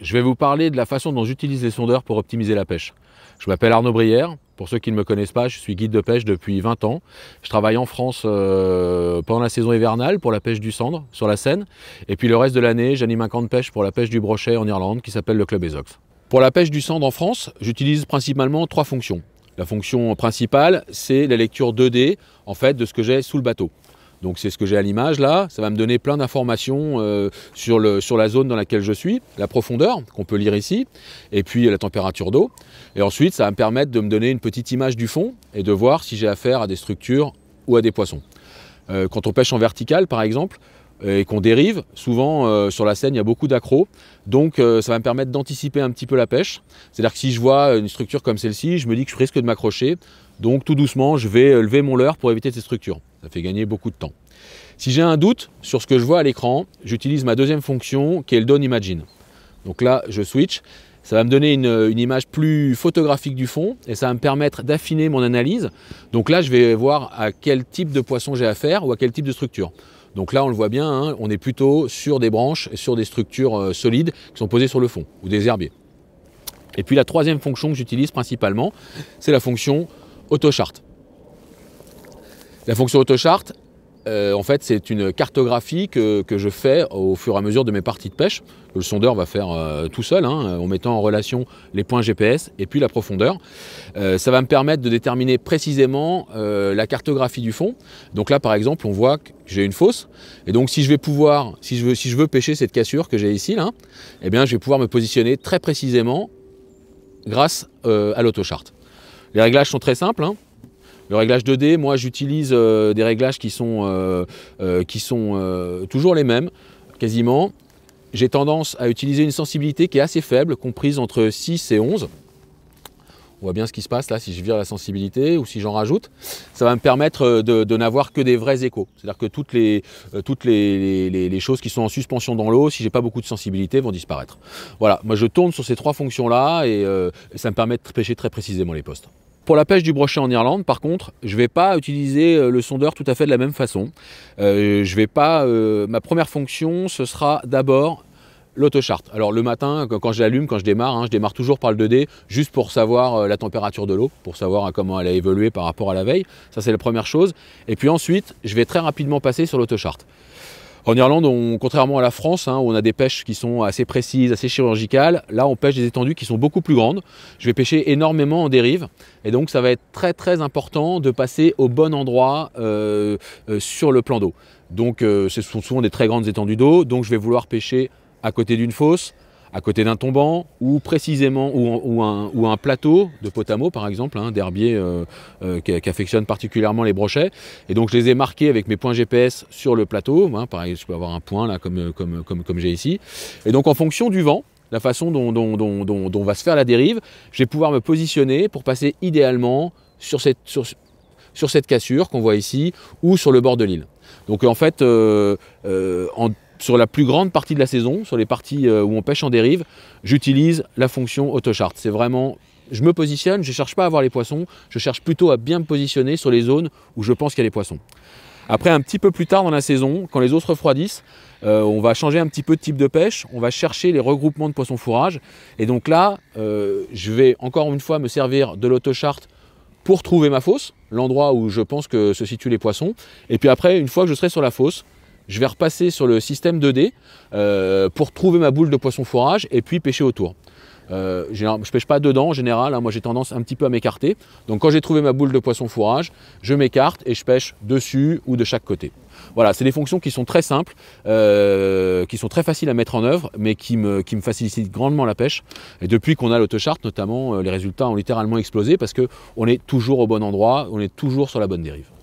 je vais vous parler de la façon dont j'utilise les sondeurs pour optimiser la pêche. Je m'appelle Arnaud Brière. Pour ceux qui ne me connaissent pas, je suis guide de pêche depuis 20 ans. Je travaille en France euh, pendant la saison hivernale pour la pêche du cendre sur la Seine. Et puis le reste de l'année, j'anime un camp de pêche pour la pêche du brochet en Irlande qui s'appelle le Club Esox. Pour la pêche du cendre en France, j'utilise principalement trois fonctions. La fonction principale, c'est la lecture 2D en fait de ce que j'ai sous le bateau. Donc c'est ce que j'ai à l'image là, ça va me donner plein d'informations euh, sur, sur la zone dans laquelle je suis, la profondeur qu'on peut lire ici, et puis la température d'eau. Et ensuite ça va me permettre de me donner une petite image du fond et de voir si j'ai affaire à des structures ou à des poissons. Euh, quand on pêche en vertical par exemple, euh, et qu'on dérive. Souvent, sur la Seine, il y a beaucoup d'accros. Donc, ça va me permettre d'anticiper un petit peu la pêche. C'est-à-dire que si je vois une structure comme celle-ci, je me dis que je risque de m'accrocher. Donc, tout doucement, je vais lever mon leurre pour éviter ces structures. Ça fait gagner beaucoup de temps. Si j'ai un doute sur ce que je vois à l'écran, j'utilise ma deuxième fonction qui est le don Imagine. Donc là, je switch. Ça va me donner une, image plus photographique du fond et ça va me permettre d'affiner mon analyse. Donc là, je vais voir à quel type de poisson j'ai affaire ou à quel type de structure. Donc là, on le voit bien, hein, on est plutôt sur des branches et sur des structures euh, solides qui sont posées sur le fond ou des herbiers. Et puis la troisième fonction que j'utilise principalement, c'est la fonction AutoChart. La fonction AutoChart, euh, en fait, c'est une cartographie que, je fais au fur et à mesure de mes parties de pêche, le sondeur va faire euh, tout seul, hein, en mettant en relation les points GPS et puis la profondeur. Euh, ça va me permettre de déterminer précisément la cartographie du fond. Donc là, par exemple, on voit que j'ai une fosse, et donc si je vais pouvoir, si je veux, pêcher cette cassure que j'ai ici, eh bien, je vais pouvoir me positionner très précisément grâce à l'autocharte. Les réglages sont très simples. Hein. Le réglage 2D, moi j'utilise euh, des réglages qui sont, euh, euh, qui sont toujours les mêmes, quasiment. J'ai tendance à utiliser une sensibilité qui est assez faible, comprise entre 6 et 11. On voit bien ce qui se passe là, si je vire la sensibilité ou si j'en rajoute, ça va me permettre de, n'avoir que des vrais échos. C'est-à-dire que toutes, les, toutes les, choses qui sont en suspension dans l'eau, si j'ai pas beaucoup de sensibilité, vont disparaître. Voilà, moi je tourne sur ces trois fonctions-là et ça me permet de pêcher très précisément les postes. Pour la pêche du brochet en Irlande, par contre, je ne vais pas utiliser euh, le sondeur tout à fait de la même façon. Euh, je vais pas, euh, ma première fonction, ce sera d'abord l'autochart. Alors le matin, quand je l'allume, quand je démarre, hein, je démarre toujours par le 2D, juste pour savoir la température de l'eau, pour savoir hein, comment elle a évolué par rapport à la veille. Ça, c'est la première chose. Et puis ensuite, je vais très rapidement passer sur l'autochart. En Irlande, contrairement à la France, hein, où on a des pêches qui sont assez précises, assez chirurgicales, là on pêche des étendues qui sont beaucoup plus grandes. Je vais pêcher énormément en dérive et donc ça va être très très important de passer au bon endroit euh, euh, sur le plan d'eau. Donc euh, ce sont souvent des très grandes étendues d'eau, donc je vais vouloir pêcher à côté d'une fosse, à côté d'un tombant ou précisément ou, un, ou, un, plateau de potamo par exemple, un hein, d'herbier euh, euh, qui, affectionne particulièrement les brochets. Et donc je les ai marqués avec mes points GPS sur le plateau. Hein, pareil, je peux avoir un point là comme, comme, comme, comme j'ai ici. Et donc en fonction du vent, la façon dont, dont, dont, va se faire la dérive, je vais pouvoir me positionner pour passer idéalement sur cette, sur, sur cette cassure qu'on voit ici ou sur le bord de l'île. Donc en fait, euh, sur la plus grande partie de la saison, sur les parties euh, où on pêche en dérive, j'utilise la fonction autochart. C'est vraiment je me positionne, je ne cherche pas à avoir les poissons, je cherche plutôt à bien me positionner sur les zones où je pense qu'il y a les poissons. Après, un petit peu plus tard dans la saison, quand les eaux se refroidissent, euh, on va changer un petit peu de type de pêche, on va chercher les regroupements de poissons fourrage. Et donc là, euh, je vais encore une fois me servir de l'autochart pour trouver ma fosse, l'endroit où je pense que se situent les poissons. Et puis après, une fois que je serai sur la fosse, je vais repasser sur le système 2D euh, pour trouver ma boule de poisson fourrage et puis pêcher autour. Euh, je ne pêche pas dedans en général, hein. moi j'ai tendance un petit peu à m'écarter. Donc quand j'ai trouvé ma boule de poisson fourrage, je m'écarte et je pêche dessus ou de chaque côté. Voilà, c'est des fonctions qui sont très simples, euh, qui sont très faciles à mettre en œuvre, mais qui me, qui me facilitent grandement la pêche. Et depuis qu'on a l'autochart, notamment, les résultats ont littéralement explosé parce qu'on est toujours au bon endroit, on est toujours sur la bonne dérive.